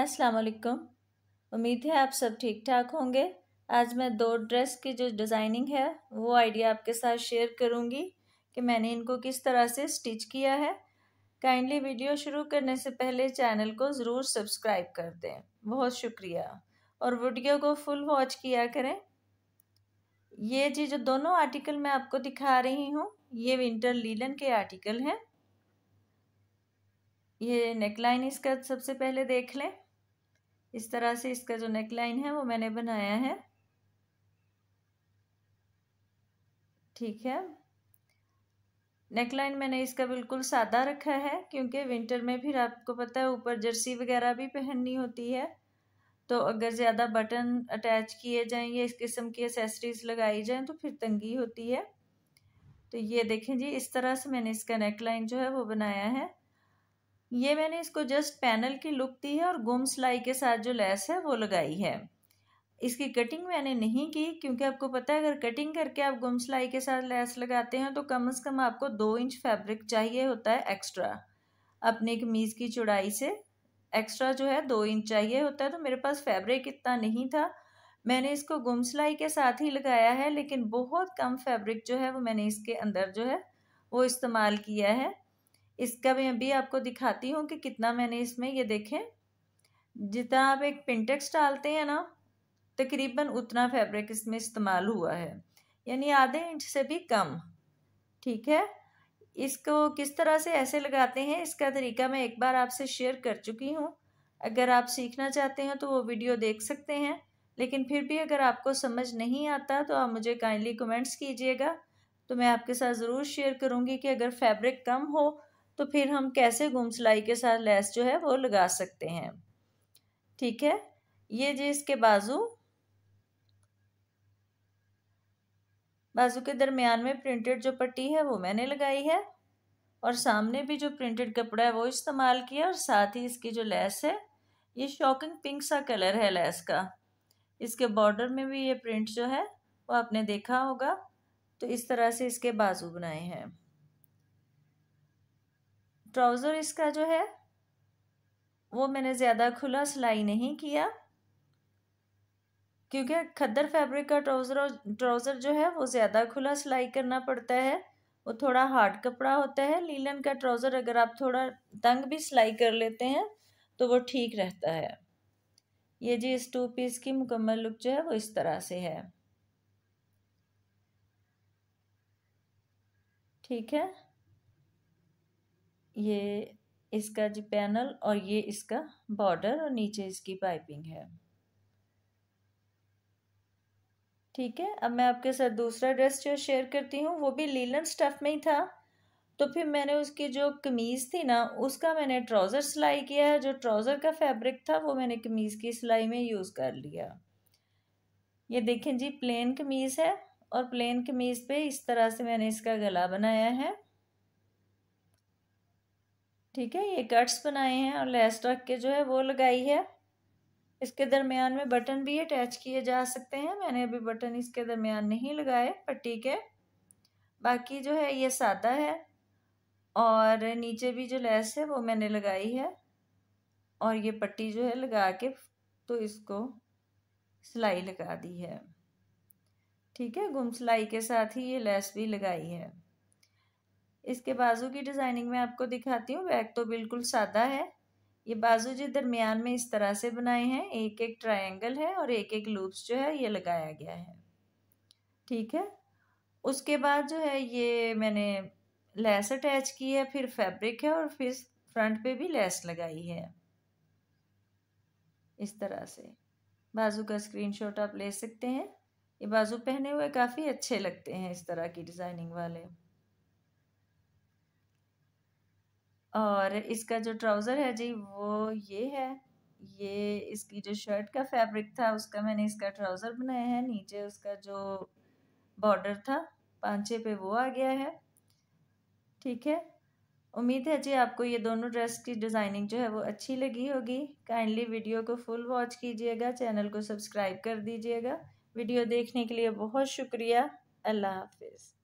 अस्सलाम वालेकुम उम्मीद है आप सब ठीक ठाक होंगे आज मैं दो ड्रेस की जो डिज़ाइनिंग है वो आइडिया आपके साथ शेयर करूँगी कि मैंने इनको किस तरह से स्टिच किया है काइंडली वीडियो शुरू करने से पहले चैनल को ज़रूर सब्सक्राइब कर दें बहुत शुक्रिया और वीडियो को फुल वॉच किया करें ये जी जो दोनों आर्टिकल मैं आपको दिखा रही हूँ ये विंटर लीलन के आर्टिकल हैं ये नेकलाइन इसका सबसे पहले देख लें इस तरह से इसका जो नेक लाइन है वो मैंने बनाया है ठीक है नेक लाइन मैंने इसका बिल्कुल सादा रखा है क्योंकि विंटर में फिर आपको पता है ऊपर जर्सी वगैरह भी पहननी होती है तो अगर ज़्यादा बटन अटैच किए जाएं या इस किस्म की एसेसरीज लगाई जाएं तो फिर तंगी होती है तो ये देखें जी इस तरह से मैंने इसका नेक लाइन जो है वो बनाया है ये मैंने इसको जस्ट पैनल की लुक दी है और गुम सिलाई के साथ जो लेस है वो लगाई है इसकी कटिंग मैंने नहीं की क्योंकि आपको पता है अगर कटिंग करके आप गुम सिलाई के साथ लेस लगाते हैं तो कम से कम आपको दो इंच फैब्रिक चाहिए होता है एक्स्ट्रा अपने कमीज़ की चौड़ाई से एक्स्ट्रा जो है दो इंच चाहिए होता है तो मेरे पास फैब्रिक इतना नहीं था मैंने इसको गुम सिलाई के साथ ही लगाया है लेकिन बहुत कम फैब्रिक जो है वो मैंने इसके अंदर जो है वो इस्तेमाल किया है इसका मैं अभी आपको दिखाती हूँ कि कितना मैंने इसमें ये देखें जितना आप एक पिंटेक्स डालते हैं ना तकरीबन उतना फैब्रिक इसमें इस्तेमाल हुआ है यानी आधे इंच से भी कम ठीक है इसको किस तरह से ऐसे लगाते हैं इसका तरीका मैं एक बार आपसे शेयर कर चुकी हूँ अगर आप सीखना चाहते हैं तो वो वीडियो देख सकते हैं लेकिन फिर भी अगर आपको समझ नहीं आता तो आप मुझे काइंडली कमेंट्स कीजिएगा तो मैं आपके साथ ज़रूर शेयर करूँगी कि अगर फैब्रिक कम हो तो फिर हम कैसे गुम सिलाई के साथ लेस जो है वो लगा सकते हैं ठीक है ये जी इसके बाजू बाजू के दरमियान में प्रिंटेड जो पट्टी है वो मैंने लगाई है और सामने भी जो प्रिंटेड कपड़ा है वो इस्तेमाल किया और साथ ही इसकी जो लेस है ये शॉकिंग पिंक सा कलर है लेस का इसके बॉर्डर में भी ये प्रिंट जो है वो आपने देखा होगा तो इस तरह से इसके बाजू बनाए हैं ट्राउज़र इसका जो है वो मैंने ज़्यादा खुला सिलाई नहीं किया क्योंकि खद्दर फैब्रिक का ट्राउज़र ट्राउज़र जो है वो ज़्यादा खुला सिलाई करना पड़ता है वो थोड़ा हार्ड कपड़ा होता है लीलन का ट्राउज़र अगर आप थोड़ा तंग भी सिलाई कर लेते हैं तो वो ठीक रहता है ये जी इस टू पीस की मुकम्मल लुक जो है वो इस तरह से है ठीक है ये इसका जी पैनल और ये इसका बॉर्डर और नीचे इसकी पाइपिंग है ठीक है अब मैं आपके साथ दूसरा ड्रेस जो शेयर करती हूँ वो भी लीलन स्टफ में ही था तो फिर मैंने उसकी जो कमीज़ थी ना उसका मैंने ट्राउज़र सिलाई किया है जो ट्राउज़र का फैब्रिक था वो मैंने कमीज़ की सिलाई में यूज़ कर लिया ये देखें जी प्लेन कमीज़ है और प्लेन कमीज़ पे इस तरह से मैंने इसका गला बनाया है ठीक है ये गट्स बनाए हैं और लेस रख के जो है वो लगाई है इसके दरमियान में बटन भी अटैच किए जा सकते हैं मैंने अभी बटन इसके दरमियान नहीं लगाए पर ठीक है बाकी जो है ये सादा है और नीचे भी जो लेस है वो मैंने लगाई है और ये पट्टी जो है लगा के तो इसको सिलाई लगा दी है ठीक है गुम सिलाई के साथ ही ये लेस भी लगाई है इसके बाजू की डिज़ाइनिंग में आपको दिखाती हूँ बैग तो बिल्कुल सादा है ये बाजू जी दरमियान में इस तरह से बनाए हैं एक एक ट्रायंगल है और एक एक लूप्स जो है ये लगाया गया है ठीक है उसके बाद जो है ये मैंने लेस अटैच की है फिर फैब्रिक है और फिर फ्रंट पे भी लेस लगाई है इस तरह से बाजू का स्क्रीनशॉट आप ले सकते हैं ये बाजू पहने हुए काफ़ी अच्छे लगते हैं इस तरह की डिज़ाइनिंग वाले और इसका जो ट्राउज़र है जी वो ये है ये इसकी जो शर्ट का फैब्रिक था उसका मैंने इसका ट्राउज़र बनाया है नीचे उसका जो बॉर्डर था पांचे पे वो आ गया है ठीक है उम्मीद है जी आपको ये दोनों ड्रेस की डिज़ाइनिंग जो है वो अच्छी लगी होगी काइंडली वीडियो को फुल वॉच कीजिएगा चैनल को सब्सक्राइब कर दीजिएगा वीडियो देखने के लिए बहुत शुक्रिया अल्लाह हाफिज़